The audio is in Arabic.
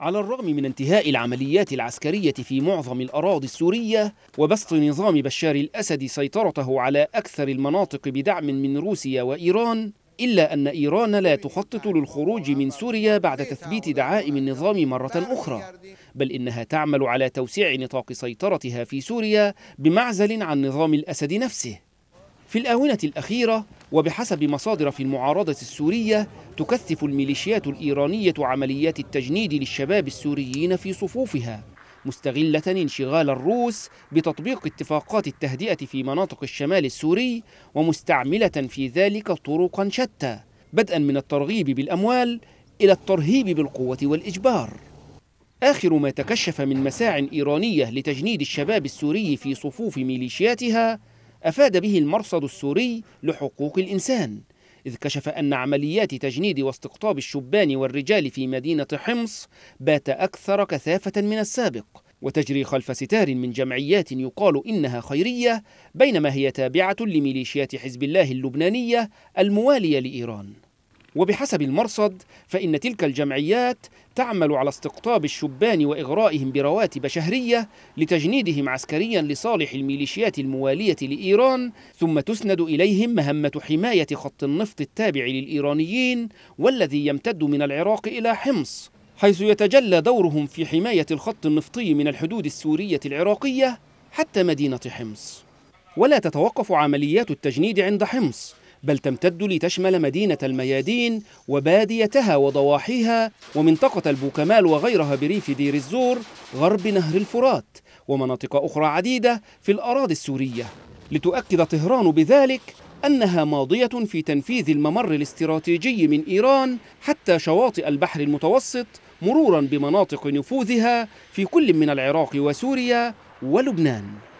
على الرغم من انتهاء العمليات العسكرية في معظم الأراضي السورية وبسط نظام بشار الأسد سيطرته على أكثر المناطق بدعم من روسيا وإيران إلا أن إيران لا تخطط للخروج من سوريا بعد تثبيت دعائم النظام مرة أخرى بل إنها تعمل على توسيع نطاق سيطرتها في سوريا بمعزل عن نظام الأسد نفسه في الآونة الأخيرة وبحسب مصادر في المعارضة السورية تكثف الميليشيات الإيرانية عمليات التجنيد للشباب السوريين في صفوفها مستغلة انشغال الروس بتطبيق اتفاقات التهدئة في مناطق الشمال السوري ومستعملة في ذلك طرقا شتى بدءا من الترغيب بالأموال إلى الترهيب بالقوة والإجبار آخر ما تكشف من مساع إيرانية لتجنيد الشباب السوري في صفوف ميليشياتها أفاد به المرصد السوري لحقوق الإنسان إذ كشف أن عمليات تجنيد واستقطاب الشبان والرجال في مدينة حمص بات أكثر كثافة من السابق وتجري خلف ستار من جمعيات يقال إنها خيرية بينما هي تابعة لميليشيات حزب الله اللبنانية الموالية لإيران وبحسب المرصد فإن تلك الجمعيات تعمل على استقطاب الشبان وإغرائهم برواتب شهرية لتجنيدهم عسكريا لصالح الميليشيات الموالية لإيران ثم تسند إليهم مهمة حماية خط النفط التابع للإيرانيين والذي يمتد من العراق إلى حمص حيث يتجلى دورهم في حماية الخط النفطي من الحدود السورية العراقية حتى مدينة حمص ولا تتوقف عمليات التجنيد عند حمص بل تمتد لتشمل مدينة الميادين وباديتها وضواحيها ومنطقة البوكمال وغيرها بريف دير الزور غرب نهر الفرات ومناطق أخرى عديدة في الأراضي السورية لتؤكد طهران بذلك أنها ماضية في تنفيذ الممر الاستراتيجي من إيران حتى شواطئ البحر المتوسط مرورا بمناطق نفوذها في كل من العراق وسوريا ولبنان